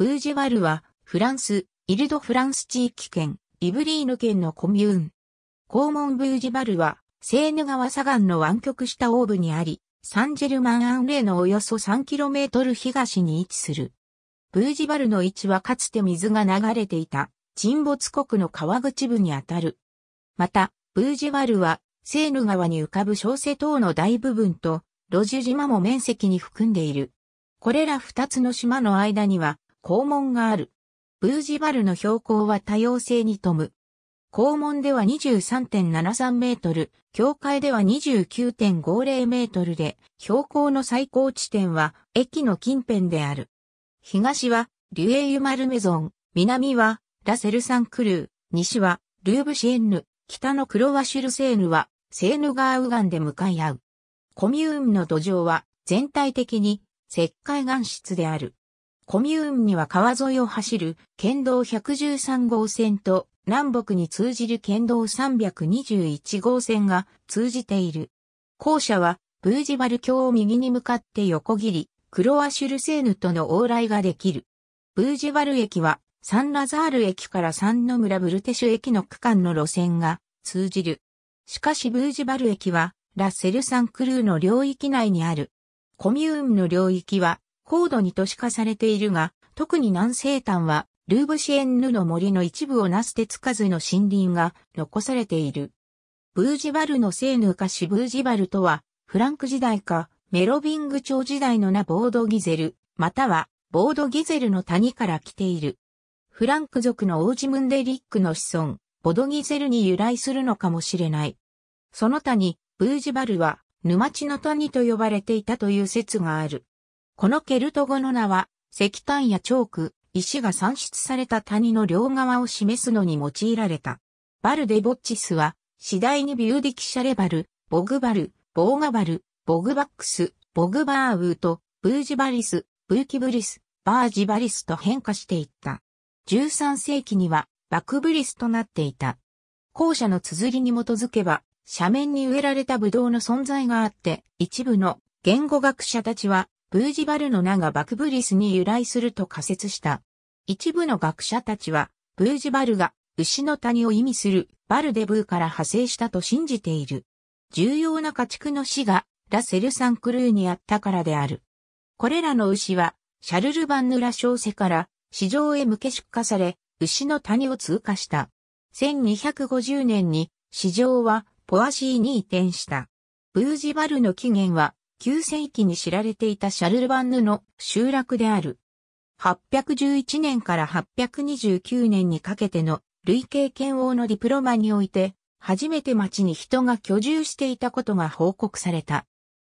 ブージバワルは、フランス、イルド・フランス地域圏、イブリーヌ県のコミューン。モンブージバルは、セーヌ川左岸の湾曲したオーブにあり、サンジェルマン・アンレーのおよそ 3km 東に位置する。ブージバルの位置はかつて水が流れていた沈没国の川口部にあたる。また、ブージバルは、セーヌ川に浮かぶ小瀬島の大部分と、ロジュ島も面積に含んでいる。これら二つの島の間には、肛門がある。ブージバルの標高は多様性に富む。肛門では23.73メートル、境界では29.50メートルで、標高の最高地点は駅の近辺である。東はリュエユマルメゾン、南はラセルサンクルー、西はルーブシエンヌ、北のクロワシュルセーヌはセーヌガーウガンで向かい合う。コミューンの土壌は全体的に石灰岩質である。コミューンには川沿いを走る県道113号線と南北に通じる県道321号線が通じている。校舎はブージバル橋を右に向かって横切り、クロアシュルセーヌとの往来ができる。ブージバル駅はサンラザール駅からサンノムラブルテシュ駅の区間の路線が通じる。しかしブージバル駅はラッセルサンクルーの領域内にある。コミューンの領域は高度に都市化されているが、特に南西端は、ルーブシエンヌの森の一部をなす手つかずの森林が残されている。ブージバルのセーヌかシブージバルとは、フランク時代か、メロビング朝時代の名ボードギゼル、または、ボードギゼルの谷から来ている。フランク族のオージムンデリックの子孫、ボドギゼルに由来するのかもしれない。その他に、ブージバルは、沼地の谷と呼ばれていたという説がある。このケルト語の名は、石炭やチョーク、石が産出された谷の両側を示すのに用いられた。バルデボッチスは、次第にビューディキシャレバル、ボグバル、ボーガバル、ボグバックス、ボグバーウーと、ブージバリス、ブーキブリス、バージバリスと変化していった。13世紀には、バクブリスとなっていた。校舎の綴りに基づけば、斜面に植えられたブドウの存在があって、一部の言語学者たちは、ブージバルの名がバクブリスに由来すると仮説した。一部の学者たちは、ブージバルが牛の谷を意味するバルデブーから派生したと信じている。重要な家畜の死がラセルサンクルーにあったからである。これらの牛はシャルル・バンヌラ小世から市場へ向け出荷され、牛の谷を通過した。1250年に市場はポアシーに移転した。ブージバルの起源は9世紀に知られていたシャルルバンヌの集落である。811年から829年にかけての累計剣王のディプロマにおいて、初めて町に人が居住していたことが報告された。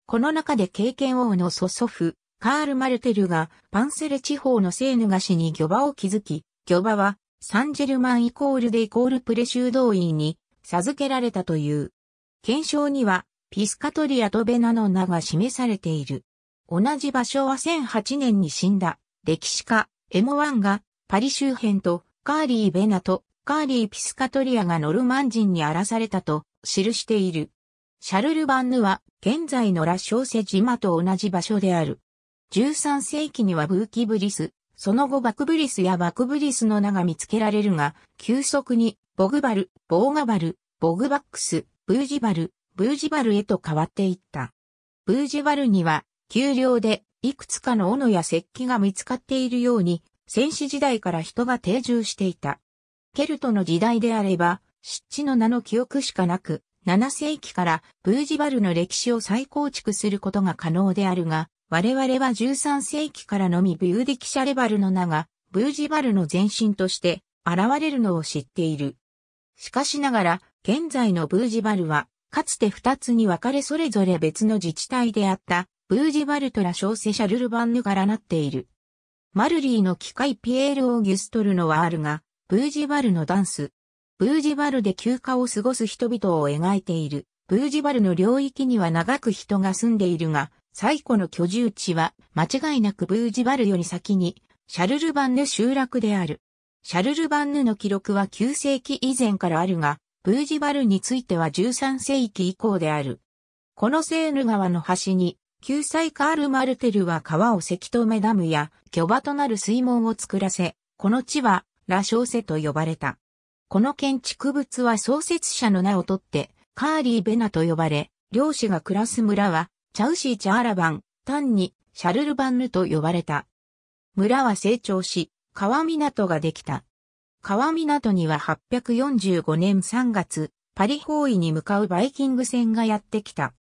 この中で経験王の祖祖父、カール・マルテルがパンセレ地方のセーヌ菓子に魚場を築き、魚場はサンジェルマンイコールでイコールプレ修道院に授けられたという。検証にはピスカトリアとベナの名が示されている。同じ場所は1008年に死んだ歴史家エモワンがパリ周辺とカーリー・ベナとカーリー・ピスカトリアがノルマン人に荒らされたと記している。シャルル・バンヌは現在のラ・ショーセ島と同じ場所である。13世紀にはブーキブリス、その後バクブリスやバクブリスの名が見つけられるが、急速にボグバル、ボーガバル、ボグバックス、ブージバル、ブージバルへと変わっていった。ブージバルには、丘陵でいくつかの斧や石器が見つかっているように、戦士時代から人が定住していた。ケルトの時代であれば、湿地の名の記憶しかなく、7世紀からブージバルの歴史を再構築することが可能であるが、我々は13世紀からのみビューディキシャレバルの名が、ブージバルの前身として現れるのを知っている。しかしながら、現在のブージバルはかつて二つに分かれそれぞれ別の自治体であった、ブージバルトラ小生シャルルバンヌからなっている。マルリーの機械ピエール・オーギュストルのワールが、ブージバルのダンス。ブージバルで休暇を過ごす人々を描いている。ブージバルの領域には長く人が住んでいるが、最古の居住地は間違いなくブージバルより先に、シャルルバンヌ集落である。シャルルバンヌの記録は9世紀以前からあるが、ブージバルについては13世紀以降である。このセーヌ川の端に、旧済カール・マルテルは川をせき止めダムや巨場となる水門を作らせ、この地はラショーセと呼ばれた。この建築物は創設者の名をとって、カーリー・ベナと呼ばれ、漁師が暮らす村は、チャウシー・チャーラバン、単にシャルル・バンヌと呼ばれた。村は成長し、川港ができた。川港には845年3月、パリ包囲に向かうバイキング船がやってきた。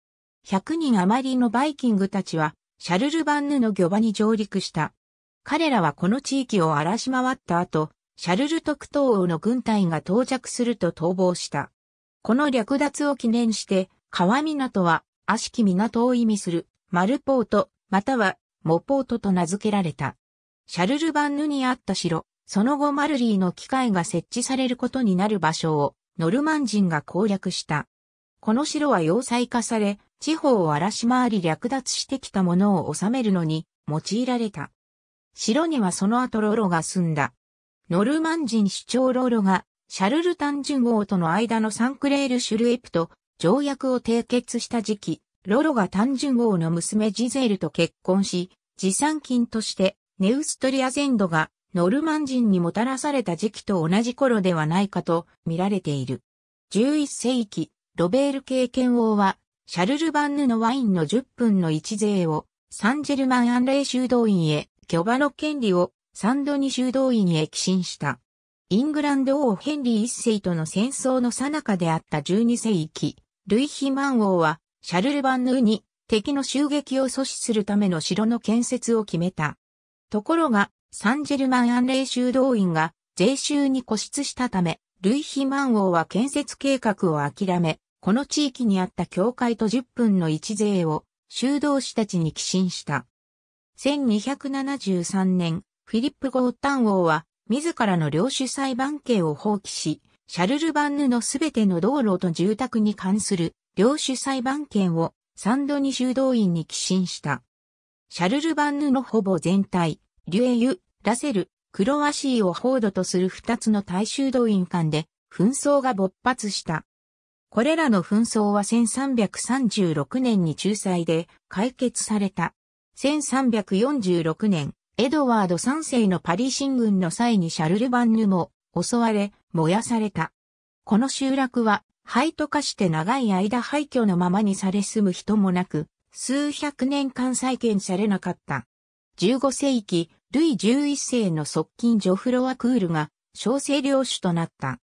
100人余りのバイキングたちは、シャルル・バンヌの漁場に上陸した。彼らはこの地域を荒らし回った後、シャルル特等王の軍隊が到着すると逃亡した。この略奪を記念して、川港は、悪しき港を意味する、マルポート、または、モポートと名付けられた。シャルル・バンヌにあった城、その後マルリーの機械が設置されることになる場所をノルマン人が攻略した。この城は要塞化され、地方を荒らし回り略奪してきたものを治めるのに用いられた。城にはその後ロロが住んだ。ノルマン人首長ロロがシャルルタン順王との間のサンクレール・シュルエプと条約を締結した時期、ロロが単純王の娘ジゼールと結婚し、持参金としてネウストリア全土がノルマン人にもたらされた時期と同じ頃ではないかと見られている。11世紀、ロベール経験王は、シャルル・バンヌのワインの10分の1税を、サンジェルマン安イ修道院へ、巨馬の権利を、サンドニ修道院へ寄進した。イングランド王ヘンリー一世との戦争の最中であった12世紀、ルイ・ヒマン王は、シャルル・バンヌに、敵の襲撃を阻止するための城の建設を決めた。ところが、サンジェルマン安令修道院が税収に固執したため、ルイ・ヒマン王は建設計画を諦め、この地域にあった教会と10分の一税を修道士たちに寄進した。1273年、フィリップ・ゴータン王は自らの領主裁判権を放棄し、シャルル・バンヌのすべての道路と住宅に関する領主裁判権をサンドニ修道院に寄進した。シャルル・バンヌのほぼ全体、リュエユ、出せる、クロアシーをードとする二つの大衆動員間で紛争が勃発した。これらの紛争は1336年に仲裁で解決された。1346年、エドワード3世のパリ進軍の際にシャルル・バンヌも襲われ燃やされた。この集落は廃と化して長い間廃墟のままにされ住む人もなく、数百年間再建されなかった。15世紀、ルイ11世の側近ジョフロワ・クールが小生領主となった。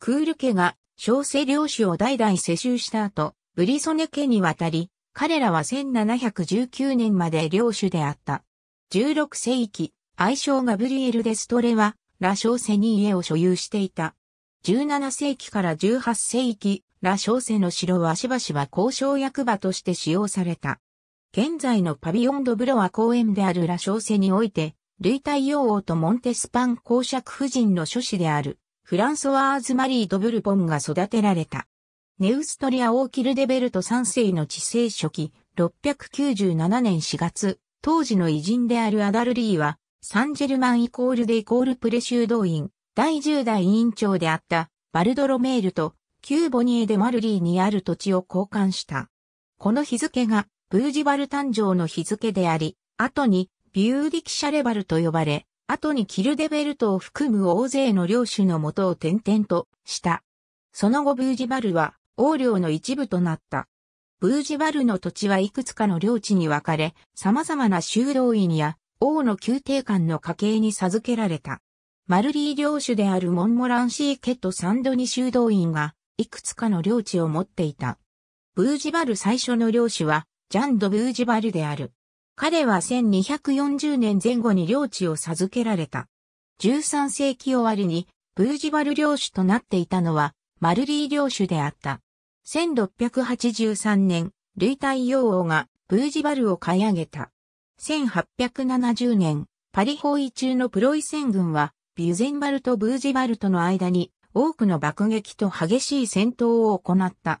クール家が小生領主を代々世襲した後、ブリソネ家に渡り、彼らは1719年まで領主であった。16世紀、愛称ガブリエル・デストレは、ラ・ショーセニーを所有していた。17世紀から18世紀、ラ・ショーセの城はしばしば交渉役場として使用された。現在のパビオンドブロワ公園であるラ小セにおいて、類太陽王とモンテスパン公爵夫人の諸子である、フランソワーズ・マリー・ドブルボンが育てられた。ネウストリアオーキルデベルト3世の治世初期、697年4月、当時の偉人であるアダルリーは、サンジェルマンイコールデイコールプレ修道院、第10代委員長であったバルドロメールと旧ボニエ・デ・マルリーにある土地を交換した。この日付がブージバル誕生の日付であり、後にビューディキシャレバルと呼ばれ、後にキルデベルトを含む大勢の領主のもとを転々とした。その後ブージバルは王領の一部となった。ブージバルの土地はいくつかの領地に分かれ、様々な修道院や王の宮廷官の家系に授けられた。マルリー領主であるモンモランシー家とサンドニ修道院がいくつかの領地を持っていた。ブージバル最初の領主はジャン・ド・ブージバルである。彼は1240年前後に領地を授けられた。13世紀終わりに、ブージバル領主となっていたのは、マルリー領主であった。1683年、ルイタイ王王がブージバルを買い上げた。1870年、パリ包囲中のプロイセン軍は、ビュゼンバルとブージバルとの間に多くの爆撃と激しい戦闘を行った。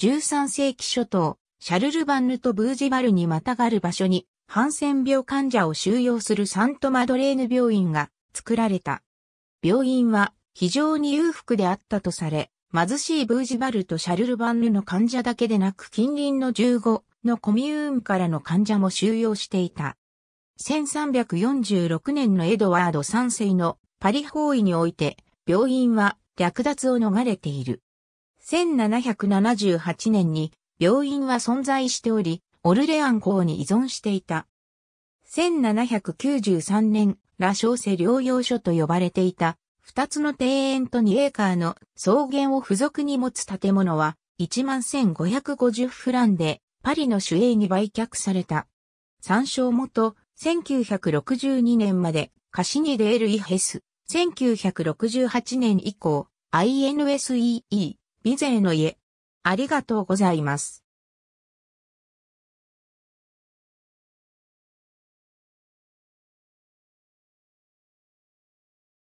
13世紀初頭、シャルル・バンヌとブージバルにまたがる場所に、ハンセン病患者を収容するサント・マドレーヌ病院が作られた。病院は非常に裕福であったとされ、貧しいブージバルとシャルル・バンヌの患者だけでなく近隣の15のコミューンからの患者も収容していた。1346年のエドワード3世のパリ包囲において、病院は略奪を逃れている。1778年に病院は存在しており、オルレアン港に依存していた。1793年、ラショーセ療養所と呼ばれていた、二つの庭園と2エーカーの草原を付属に持つ建物は、11,550フランで、パリの主営に売却された。参照元、1962年まで、カシニデール・イヘス、1968年以降、INSEE、ビゼーの家、ありがとうございます。